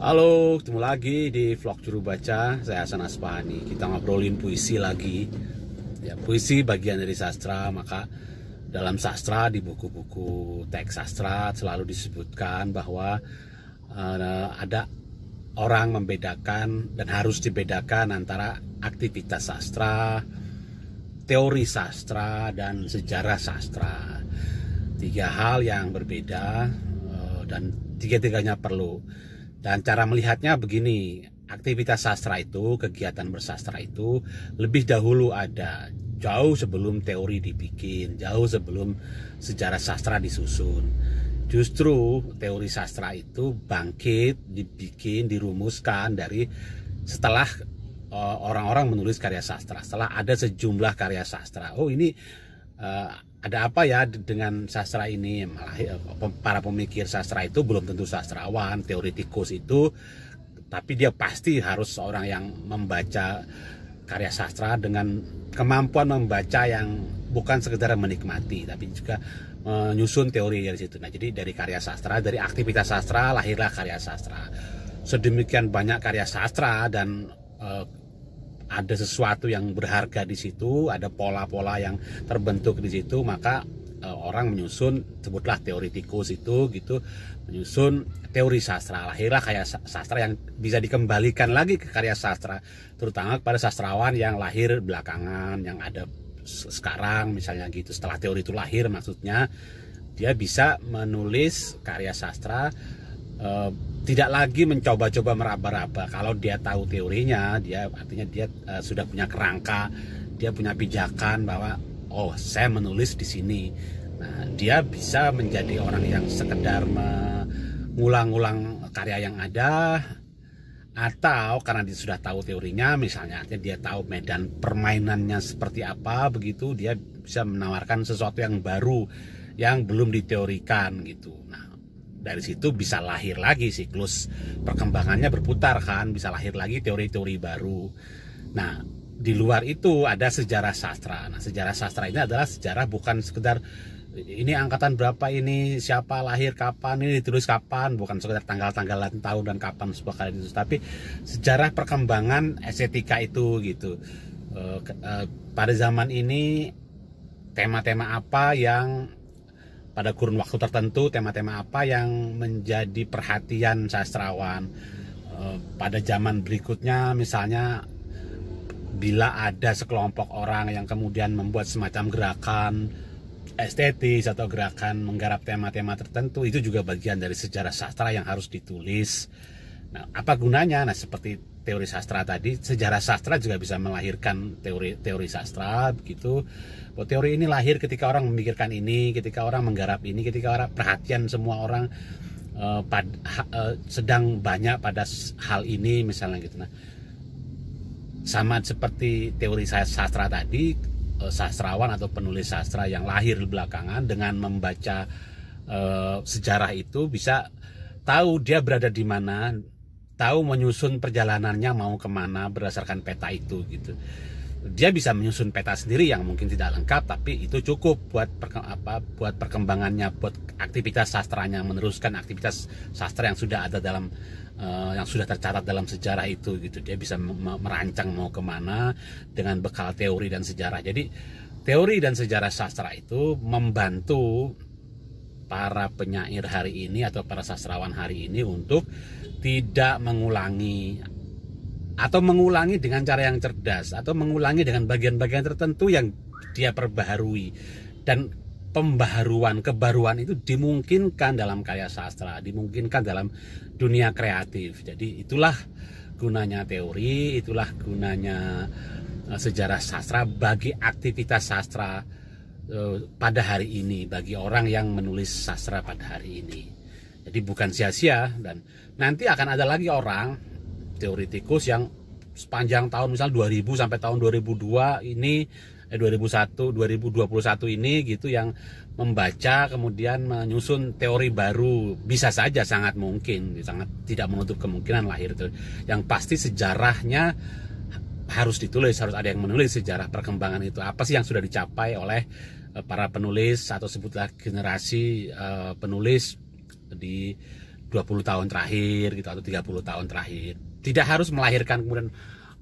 Halo, ketemu lagi di vlog Juru Baca, saya Hasan Aspahani. Kita ngobrolin puisi lagi. Ya, puisi bagian dari sastra, maka dalam sastra di buku-buku teks sastra selalu disebutkan bahwa uh, ada orang membedakan dan harus dibedakan antara aktivitas sastra, teori sastra dan sejarah sastra. Tiga hal yang berbeda eh, dan tiga-tiganya perlu. Dan cara melihatnya begini, aktivitas sastra itu, kegiatan bersastra itu lebih dahulu ada jauh sebelum teori dibikin, jauh sebelum sejarah sastra disusun. Justru teori sastra itu bangkit, dibikin, dirumuskan dari setelah Eh, orang-orang menulis karya sastra. Setelah ada sejumlah karya sastra, oh ini uh, ada apa ya dengan sastra ini? Malah eh, para pemikir sastra itu belum tentu sastrawan, teoritikus itu, tapi dia pasti harus seorang yang membaca karya sastra dengan kemampuan membaca yang bukan sekedar menikmati, tapi juga menyusun teori dari situ. Nah, jadi dari karya sastra, dari aktivitas sastra lahirlah karya sastra. Sedemikian banyak karya sastra dan Eh, ada sesuatu yang berharga di situ, ada pola-pola yang terbentuk di situ, maka eh, orang menyusun sebutlah teori tikus itu gitu, menyusun teori sastra. Lahirlah kayak sastra yang bisa dikembalikan lagi ke karya sastra, terutama kepada sastrawan yang lahir belakangan, yang ada sekarang misalnya gitu. Setelah teori itu lahir maksudnya dia bisa menulis karya sastra eh, tidak lagi mencoba-coba meraba-raba. Kalau dia tahu teorinya, dia artinya dia uh, sudah punya kerangka, dia punya pijakan bahwa oh saya menulis di sini. Nah, dia bisa menjadi orang yang sekedar mengulang-ulang karya yang ada atau karena dia sudah tahu teorinya misalnya artinya dia tahu medan permainannya seperti apa begitu dia bisa menawarkan sesuatu yang baru yang belum diteorikan gitu. Nah, dari situ bisa lahir lagi siklus perkembangannya berputar kan bisa lahir lagi teori-teori baru nah di luar itu ada sejarah sastra nah sejarah sastra ini adalah sejarah bukan sekedar ini angkatan berapa ini siapa lahir kapan ini ditulis kapan bukan sekedar tanggal tanggal tahun dan kapan sebuah itu tapi sejarah perkembangan estetika itu gitu eh, eh, pada zaman ini tema-tema apa yang pada kurun waktu tertentu tema-tema apa yang menjadi perhatian sastrawan eh, pada zaman berikutnya misalnya bila ada sekelompok orang yang kemudian membuat semacam gerakan estetis atau gerakan menggarap tema-tema tertentu itu juga bagian dari sejarah sastra yang harus ditulis Nah, apa gunanya? Nah, seperti teori sastra tadi, sejarah sastra juga bisa melahirkan teori-teori sastra begitu. Bahwa teori ini lahir ketika orang memikirkan ini, ketika orang menggarap ini, ketika orang perhatian semua orang uh, pad, ha, uh, sedang banyak pada hal ini misalnya gitu. Nah, sama seperti teori sastra tadi, eh, sastrawan atau penulis sastra yang lahir belakangan dengan membaca uh, sejarah itu bisa tahu dia berada di mana tahu menyusun perjalanannya mau kemana berdasarkan peta itu gitu dia bisa menyusun peta sendiri yang mungkin tidak lengkap tapi itu cukup buat perke, apa buat perkembangannya buat aktivitas sastranya meneruskan aktivitas sastra yang sudah ada dalam uh, yang sudah tercatat dalam sejarah itu gitu dia bisa merancang mau kemana dengan bekal teori dan sejarah jadi teori dan sejarah sastra itu membantu para penyair hari ini atau para sastrawan hari ini untuk tidak mengulangi atau mengulangi dengan cara yang cerdas atau mengulangi dengan bagian-bagian tertentu yang dia perbaharui dan pembaharuan kebaruan itu dimungkinkan dalam karya sastra dimungkinkan dalam dunia kreatif jadi itulah gunanya teori itulah gunanya eh, sejarah sastra bagi aktivitas sastra Eh, pada hari ini bagi orang yang menulis sastra pada hari ini. Jadi bukan sia-sia dan nanti akan ada lagi orang teoritikus yang sepanjang tahun misal 2000 sampai tahun 2002 ini eh, 2001 2021 ini gitu yang membaca kemudian menyusun teori baru bisa saja sangat mungkin sangat tidak menutup kemungkinan lahir itu yang pasti sejarahnya harus ditulis, harus ada yang menulis sejarah perkembangan itu. Apa sih yang sudah dicapai oleh eh, para penulis atau sebutlah generasi eh, penulis di 20 tahun terakhir gitu atau 30 tahun terakhir. Tidak harus melahirkan kemudian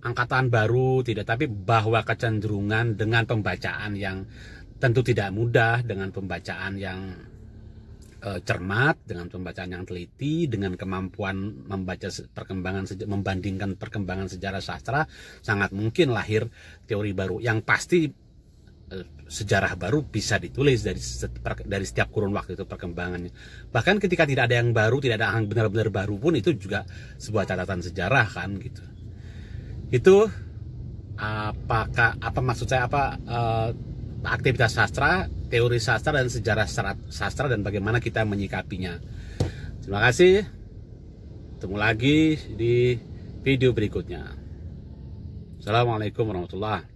angkatan baru, tidak tapi bahwa kecenderungan dengan pembacaan yang tentu tidak mudah dengan pembacaan yang Eh, cermat, dengan pembacaan yang teliti, dengan kemampuan membaca perkembangan membandingkan perkembangan sejarah sastra, sangat mungkin lahir teori baru. Yang pasti eh, sejarah baru bisa ditulis dari dari setiap kurun waktu itu perkembangannya. Bahkan ketika tidak ada yang baru, tidak ada yang benar-benar baru pun itu juga sebuah catatan sejarah kan gitu. Itu apakah apa maksud saya apa uh, aktivitas sastra, teori sastra dan sejarah sastra dan bagaimana kita menyikapinya. Terima kasih. Ketemu lagi di video berikutnya. Assalamualaikum warahmatullahi